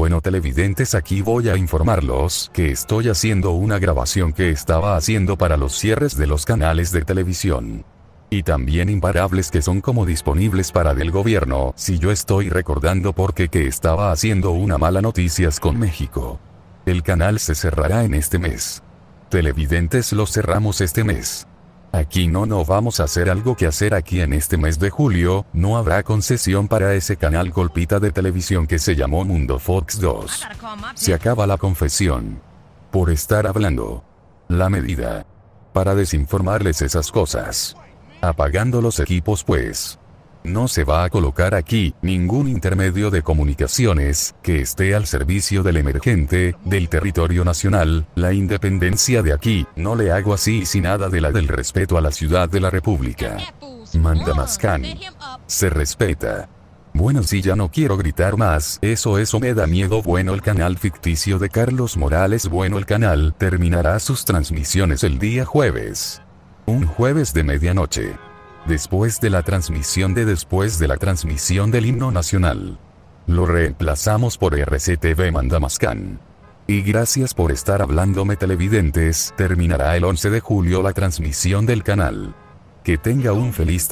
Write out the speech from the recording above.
Bueno televidentes aquí voy a informarlos que estoy haciendo una grabación que estaba haciendo para los cierres de los canales de televisión. Y también imparables que son como disponibles para del gobierno, si yo estoy recordando porque que estaba haciendo una mala noticias con México. El canal se cerrará en este mes. Televidentes lo cerramos este mes. Aquí no no vamos a hacer algo que hacer aquí en este mes de julio, no habrá concesión para ese canal golpita de televisión que se llamó Mundo Fox 2. Se acaba la confesión. Por estar hablando. La medida. Para desinformarles esas cosas. Apagando los equipos pues. No se va a colocar aquí ningún intermedio de comunicaciones que esté al servicio del emergente, del territorio nacional, la independencia de aquí, no le hago así y sin nada de la del respeto a la ciudad de la República. Mandamascani. Se respeta. Bueno, si ya no quiero gritar más, eso eso me da miedo. Bueno, el canal ficticio de Carlos Morales, bueno, el canal terminará sus transmisiones el día jueves. Un jueves de medianoche después de la transmisión de después de la transmisión del himno nacional. Lo reemplazamos por RCTV Mandamascan. Y gracias por estar hablándome televidentes, terminará el 11 de julio la transmisión del canal. Que tenga un feliz